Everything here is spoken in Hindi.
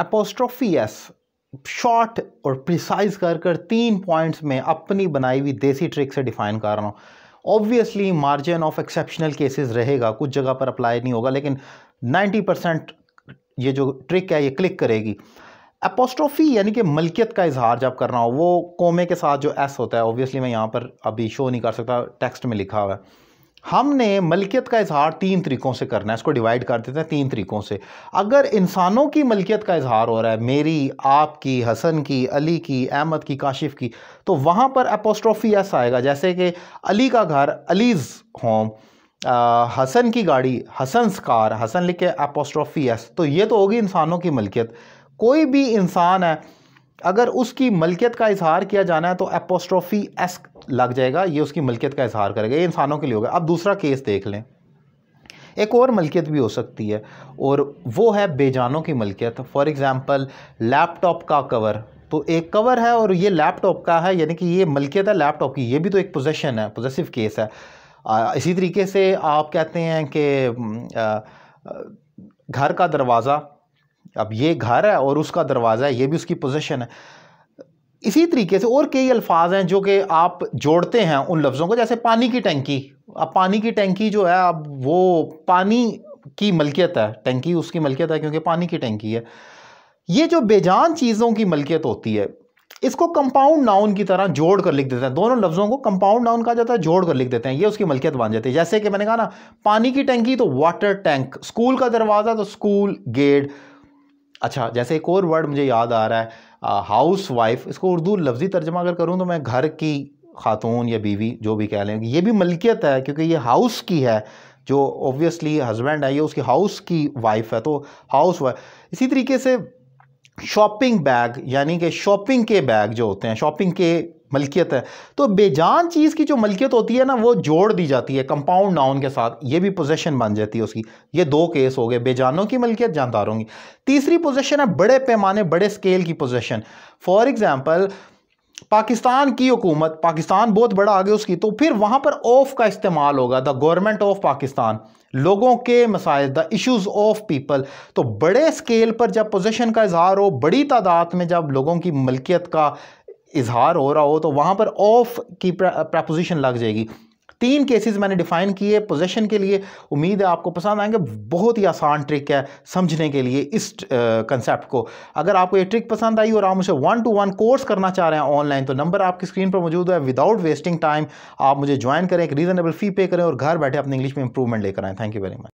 अपोस्ट्रोफी एस शॉर्ट और प्रिसाइज कर कर तीन पॉइंट्स में अपनी बनाई हुई देसी ट्रिक से डिफाइन कर रहा हूँ obviously margin of exceptional cases रहेगा कुछ जगह पर अप्लाई नहीं होगा लेकिन 90 परसेंट ये जो ट्रिक है ये क्लिक करेगी अपोस्ट्रोफी यानी कि मलकियत का इजहार जब कर रहा हूँ वो कोमे के साथ जो एस होता है ऑब्वियसली मैं यहाँ पर अभी शो नहीं कर सकता टेक्स्ट में लिखा हुआ है हमने मलकियत का इजहार तीन तरीक़ों से करना है इसको डिवाइड कर देते हैं तीन तरीक़ों से अगर इंसानों की मलकियत का इजहार हो रहा है मेरी आपकी हसन की अली की अहमद की काशिफ की तो वहाँ पर अपोस्ट्रॉफी एस आएगा जैसे कि अली का घर अलीज़ होम हसन की गाड़ी हसन कार हसन लिखे अपोस्ट्रॉफी एस तो ये तो होगी इंसानों की मलकियत कोई भी इंसान है अगर उसकी मलकियत का इजहार किया जाना है तो एपोस्ट्रॉफी एस लग जाएगा ये उसकी मलकियत का इजहार करेगा ये इंसानों के लिए होगा अब दूसरा केस देख लें एक और मलकियत भी हो सकती है और वो है बेजानों की मलकियत फॉर एग्ज़ाम्पल लैपटॉप का कवर तो एक कवर है और ये लैपटॉप का है यानी कि ये मलकियत है लैपटॉप की ये भी तो एक पोजेशन है पोजेसिव केस है आ, इसी तरीके से आप कहते हैं कि हम्म, घर का दरवाज़ा अब ये घर है और उसका दरवाज़ा है ये भी उसकी पोजिशन है इसी तरीके से और कई अल्फाज हैं जो कि आप जोड़ते हैं उन लफ्ज़ों को जैसे पानी की टंकी अब पानी की टंकी जो है अब वो पानी की मलकियत है टंकी उसकी मलकियत है क्योंकि पानी की टंकी है ये जो बेजान चीज़ों की मलकियत होती है इसको कंपाउंड नाउन की तरह जोड़ कर लिख देते हैं दोनों लफ्ज़ों को कंपाउंड नाउन कहा जाता है जोड़ कर लिख देते हैं ये उसकी मलकियत बन जाती है जैसे कि मैंने कहा ना पानी की टंकी तो वाटर टैंक स्कूल का दरवाज़ा तो स्कूल गेट अच्छा जैसे एक और वर्ड मुझे याद आ रहा है हाउस वाइफ इसको उर्दू लफ्ज़ी तर्जमा अगर करूँ तो मैं घर की खातून या बीवी जो भी कह लें ये भी मलकियत है क्योंकि ये हाउस की है जो ऑब्वियसली हस्बैंड है ये उसकी हाउस की वाइफ है तो हाउस वाइफ इसी तरीके से शॉपिंग बैग यानी कि शॉपिंग के बैग जो होते हैं शॉपिंग के मलकियत है तो बेजान चीज़ की जो मलकियत होती है ना वो जोड़ दी जाती है कंपाउंड नाउन के साथ ये भी पोजेशन बन जाती है उसकी ये दो केस हो गए बेजानों की मलकियत जानदारों की तीसरी पोजेशन है बड़े पैमाने बड़े स्केल की पोजेशन फॉर एग्ज़ाम्पल पाकिस्तान की हुकूमत पाकिस्तान बहुत बड़ा आगे उसकी तो फिर वहाँ पर ऑफ का इस्तेमाल होगा द गवर्नमेंट ऑफ पाकिस्तान लोगों के मसाइल द इश्यूज़ ऑफ पीपल तो बड़े स्केल पर जब पोजीशन का इजहार हो बड़ी तादाद में जब लोगों की मलकियत का इजहार हो रहा हो तो वहाँ पर ऑफ की प्रपोजिशन लग जाएगी तीन केसेस मैंने डिफाइन किए पोजेशन के लिए उम्मीद है आपको पसंद आएंगे बहुत ही आसान ट्रिक है समझने के लिए इस कंसेप्ट को अगर आपको ये ट्रिक पसंद आई और आप मुझे वन टू वन कोर्स करना चाह रहे हैं ऑनलाइन तो नंबर आपकी स्क्रीन पर मौजूद है विदाउट वेस्टिंग टाइम आप मुझे ज्वाइन करें एक रीज़नेबल फ़ी पे करें और घर बैठे अपनी इंग्लिश में इंप्रूवमेंट लेकर आएँ थैंक यू वेरी मच